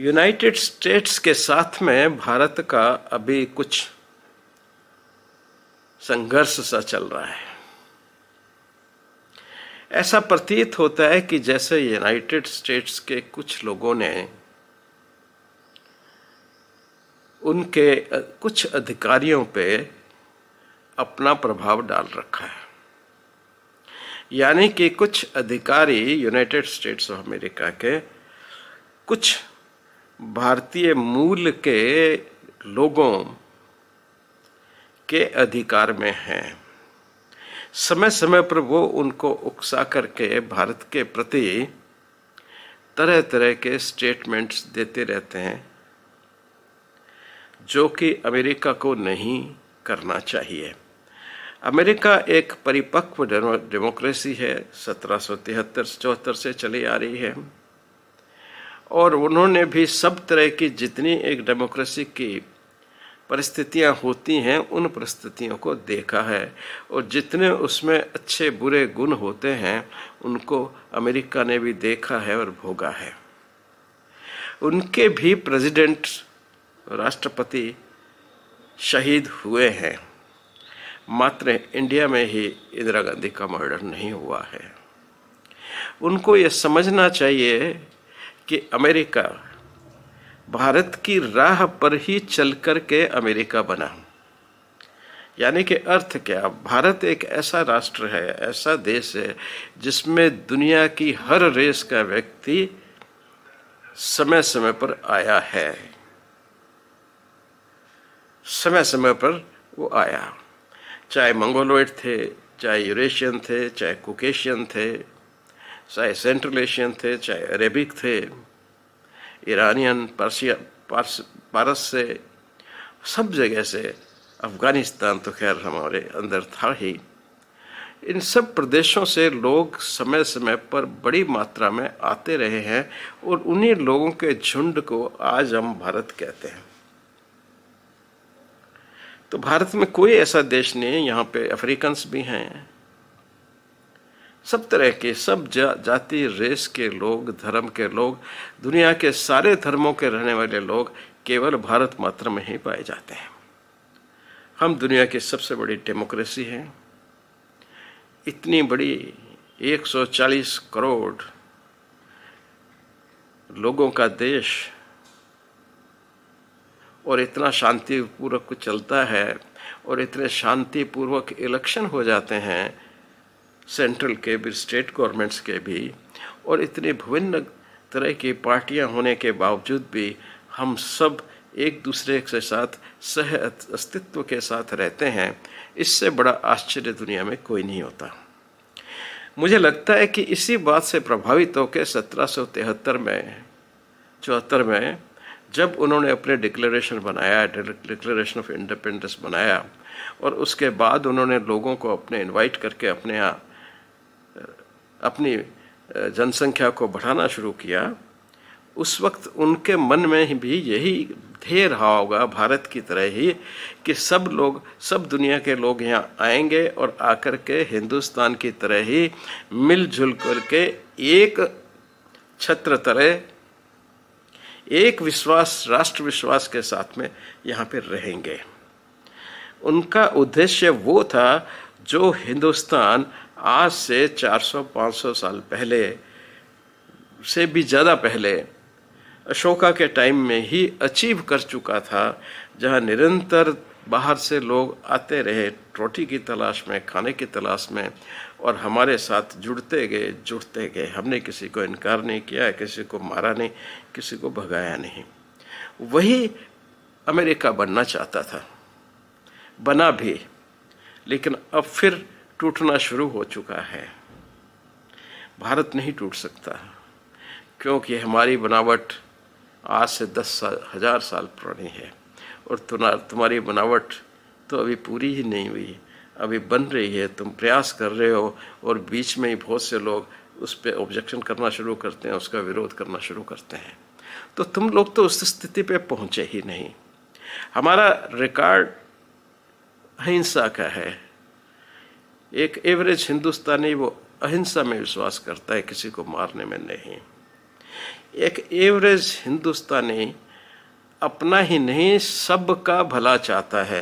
United states के साथ में भारत का अभी कुछ संघर्ष सा चल रहा है ऐसा प्रतीत होता है कि जैसे यूनाइटेड स्टेट्स के कुछ लोगों ने उनके कुछ अधिकारियों पे अपना प्रभाव डाल रखा है यानी कि कुछ अधिकारी यूनाइटेड स्टेट्स ऑफ अमेरिका के कुछ भारतीय मूल के लोगों के अधिकार में है समय समय पर वो उनको उकसा करके भारत के प्रति तरह तरह के स्टेटमेंट्स देते रहते हैं जो कि अमेरिका को नहीं करना चाहिए अमेरिका एक परिपक्व डेमोक्रेसी है सत्रह सौ तिहत्तर चौहत्तर से चली आ रही है और उन्होंने भी सब तरह की जितनी एक डेमोक्रेसी की परिस्थितियां होती हैं उन परिस्थितियों को देखा है और जितने उसमें अच्छे बुरे गुण होते हैं उनको अमेरिका ने भी देखा है और भोगा है उनके भी प्रेसिडेंट राष्ट्रपति शहीद हुए हैं मात्र इंडिया में ही इंदिरा गांधी का मर्डर नहीं हुआ है उनको ये समझना चाहिए कि अमेरिका भारत की राह पर ही चल कर के अमेरिका बना यानी कि अर्थ क्या भारत एक ऐसा राष्ट्र है ऐसा देश है जिसमें दुनिया की हर रेस का व्यक्ति समय समय पर आया है समय समय पर वो आया चाहे मंगोलोइड थे चाहे यूरेशियन थे चाहे कुकेशियन थे चाहे सेंट्रल एशियन थे चाहे अरेबिक थे ईरानियन पर्सिया पारस से सब जगह से अफ़गानिस्तान तो खैर हमारे अंदर था ही इन सब प्रदेशों से लोग समय समय पर बड़ी मात्रा में आते रहे हैं और उन्हीं लोगों के झुंड को आज हम भारत कहते हैं तो भारत में कोई ऐसा देश नहीं है यहाँ पे अफ्रीकन्स भी हैं सब तरह के सब जा, जाति रेस के लोग धर्म के लोग दुनिया के सारे धर्मों के रहने वाले लोग केवल भारत मात्र में ही पाए जाते हैं हम दुनिया की सबसे बड़ी डेमोक्रेसी हैं इतनी बड़ी 140 करोड़ लोगों का देश और इतना शांतिपूर्वक चलता है और इतने शांतिपूर्वक इलेक्शन हो जाते हैं सेंट्रल के भी स्टेट गवर्नमेंट्स के भी और इतने विभिन्न तरह की पार्टियां होने के बावजूद भी हम सब एक दूसरे के साथ सह अस्तित्व के साथ रहते हैं इससे बड़ा आश्चर्य दुनिया में कोई नहीं होता मुझे लगता है कि इसी बात से प्रभावित होकर सत्रह में चौहत्तर में जब उन्होंने अपने डिक्लेरेशन बनाया डिक्लेरेशन ऑफ इंडिपेंडेंस बनाया और उसके बाद उन्होंने लोगों को अपने इनवाइट करके अपने यहाँ अपनी जनसंख्या को बढ़ाना शुरू किया उस वक्त उनके मन में भी यही ध्येय रहा होगा भारत की तरह ही कि सब लोग सब दुनिया के लोग यहाँ आएंगे और आकर के हिंदुस्तान की तरह ही मिलजुल कर के एक छत्र तरह एक विश्वास राष्ट्र विश्वास के साथ में यहाँ पर रहेंगे उनका उद्देश्य वो था जो हिंदुस्तान आज से 400-500 साल पहले से भी ज़्यादा पहले अशोका के टाइम में ही अचीव कर चुका था जहाँ निरंतर बाहर से लोग आते रहे रोटी की तलाश में खाने की तलाश में और हमारे साथ जुड़ते गए जुड़ते गए हमने किसी को इनकार नहीं किया किसी को मारा नहीं किसी को भगाया नहीं वही अमेरिका बनना चाहता था बना भी लेकिन अब फिर टूटना शुरू हो चुका है भारत नहीं टूट सकता क्योंकि हमारी बनावट आज से दस साल हजार साल पुरानी है और तुम्हारी बनावट तो अभी पूरी ही नहीं हुई अभी बन रही है तुम प्रयास कर रहे हो और बीच में ही बहुत से लोग उस पर ऑब्जेक्शन करना शुरू करते हैं उसका विरोध करना शुरू करते हैं तो तुम लोग तो उस स्थिति पे पहुँचे ही नहीं हमारा रिकॉर्ड अहिंसा का है एक एवरेज हिंदुस्तानी वो अहिंसा में विश्वास करता है किसी को मारने में नहीं एक एवरेज हिंदुस्तानी अपना ही नहीं सबका भला चाहता है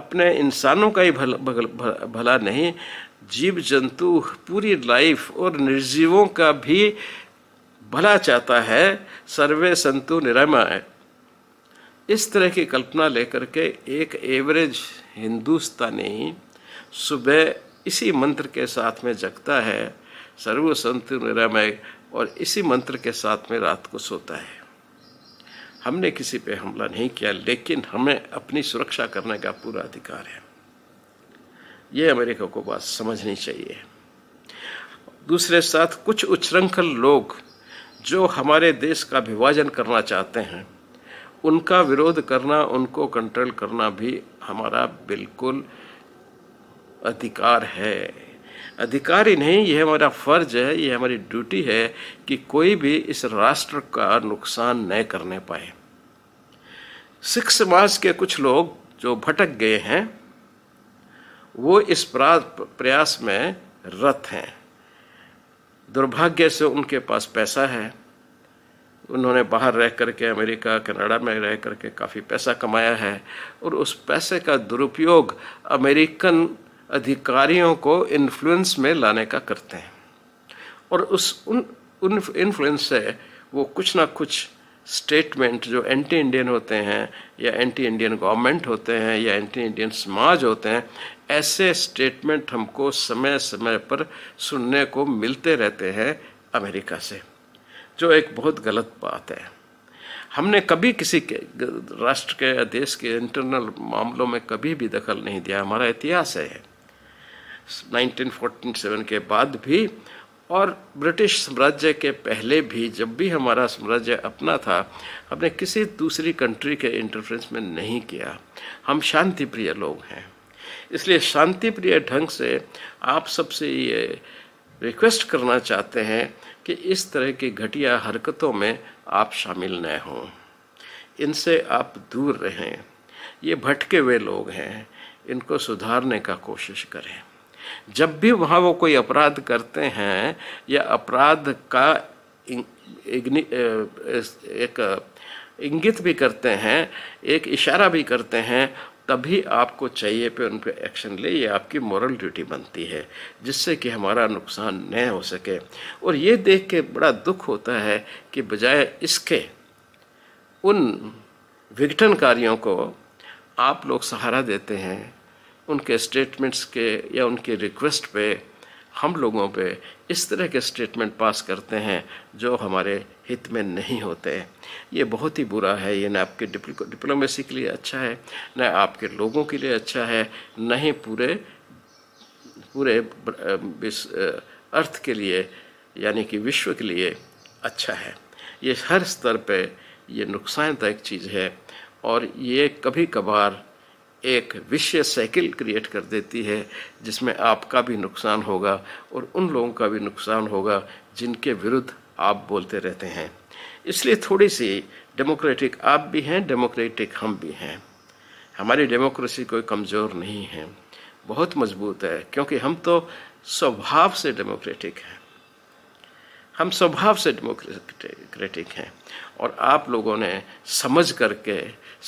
अपने इंसानों का ही भला, भल, भला नहीं जीव जंतु पूरी लाइफ और निर्जीवों का भी भला चाहता है सर्वे संतु निरामय इस तरह की कल्पना लेकर के एक एवरेज हिंदुस्तानी सुबह इसी मंत्र के साथ में जगता है सर्व संत निरामय और इसी मंत्र के साथ में रात को सोता है हमने किसी पे हमला नहीं किया लेकिन हमें अपनी सुरक्षा करने का पूरा अधिकार है ये अमेरिका को बात समझनी चाहिए दूसरे साथ कुछ उच्छृंखल लोग जो हमारे देश का विभाजन करना चाहते हैं उनका विरोध करना उनको कंट्रोल करना भी हमारा बिल्कुल अधिकार है अधिकार ही नहीं यह हमारा फर्ज है यह हमारी ड्यूटी है कि कोई भी इस राष्ट्र का नुकसान न करने पाए सिख समाज के कुछ लोग जो भटक गए हैं वो इस प्रयास में रत हैं दुर्भाग्य से उनके पास पैसा है उन्होंने बाहर रह करके अमेरिका कनाडा में रह करके काफ़ी पैसा कमाया है और उस पैसे का दुरुपयोग अमेरिकन अधिकारियों को इन्फ्लुएंस में लाने का करते हैं और उस उन उन इन्फ्लुएंस से वो कुछ ना कुछ स्टेटमेंट जो एंटी इंडियन होते हैं या एंटी इंडियन गवर्नमेंट होते हैं या एंटी इंडियन समाज होते हैं ऐसे स्टेटमेंट हमको समय समय पर सुनने को मिलते रहते हैं अमेरिका से जो एक बहुत गलत बात है हमने कभी किसी के राष्ट्र के या देश के इंटरनल मामलों में कभी भी दखल नहीं दिया हमारा इतिहास है 1947 के बाद भी और ब्रिटिश साम्राज्य के पहले भी जब भी हमारा साम्राज्य अपना था हमने किसी दूसरी कंट्री के इंटरफ्रेंस में नहीं किया हम शांति प्रिय लोग हैं इसलिए शांति प्रिय ढंग से आप सबसे ये रिक्वेस्ट करना चाहते हैं कि इस तरह की घटिया हरकतों में आप शामिल न हों इनसे आप दूर रहें ये भटके हुए लोग हैं इनको सुधारने का कोशिश करें जब भी वहाँ वो कोई अपराध करते हैं या अपराध का इग्नि, एक इंगित भी करते हैं एक इशारा भी करते हैं तभी आपको चाहिए पे उन पर एक्शन ले ये आपकी मॉरल ड्यूटी बनती है जिससे कि हमारा नुकसान न हो सके और ये देख के बड़ा दुख होता है कि बजाय इसके उन विघटनकारियों को आप लोग सहारा देते हैं उनके स्टेटमेंट्स के या उनके रिक्वेस्ट पे हम लोगों पे इस तरह के स्टेटमेंट पास करते हैं जो हमारे हित में नहीं होते हैं ये बहुत ही बुरा है ये ना आपके डिप्लोमेसी के लिए अच्छा है ना आपके लोगों के लिए अच्छा है न ही पूरे पूरे अर्थ के लिए यानी कि विश्व के लिए अच्छा है ये हर स्तर पे ये नुकसानदायक चीज़ है और ये कभी कभार एक विषय साइकिल क्रिएट कर देती है जिसमें आपका भी नुकसान होगा और उन लोगों का भी नुकसान होगा जिनके विरुद्ध आप बोलते रहते हैं इसलिए थोड़ी सी डेमोक्रेटिक आप भी हैं डेमोक्रेटिक हम भी हैं हमारी डेमोक्रेसी कोई कमज़ोर नहीं है बहुत मजबूत है क्योंकि हम तो स्वभाव से डेमोक्रेटिक हैं हम स्वभाव से डेमोक्रेटिक हैं और आप लोगों ने समझ करके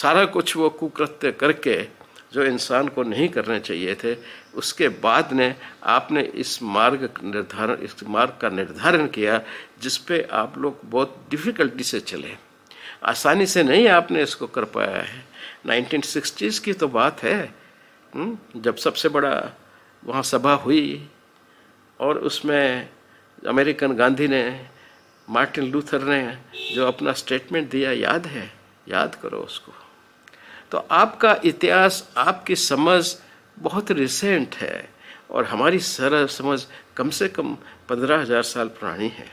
सारा कुछ वो कुकृत्य करके जो इंसान को नहीं करने चाहिए थे उसके बाद ने आपने इस मार्ग निर्धारण इस मार्ग का निर्धारण किया जिस पे आप लोग बहुत डिफ़िकल्टी से चले आसानी से नहीं आपने इसको कर पाया है 1960s की तो बात है हम्म, जब सबसे बड़ा वहाँ सभा हुई और उसमें अमेरिकन गांधी ने मार्टिन लूथर ने जो अपना स्टेटमेंट दिया याद है याद करो उसको तो आपका इतिहास आपकी समझ बहुत रिसेंट है और हमारी सरल समझ कम से कम पंद्रह हज़ार साल पुरानी है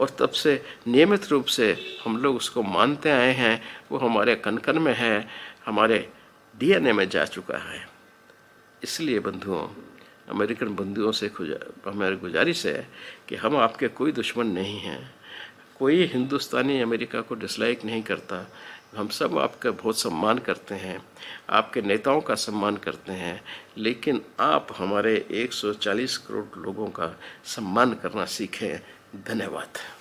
और तब से नियमित रूप से हम लोग उसको मानते आए हैं वो हमारे कनकन में है हमारे डीएनए में जा चुका है इसलिए बंधुओं अमेरिकन बंधुओं से हमारी गुजारिश है कि हम आपके कोई दुश्मन नहीं हैं कोई हिंदुस्तानी अमेरिका को डिसलाइक नहीं करता हम सब आपका बहुत सम्मान करते हैं आपके नेताओं का सम्मान करते हैं लेकिन आप हमारे 140 करोड़ लोगों का सम्मान करना सीखें धन्यवाद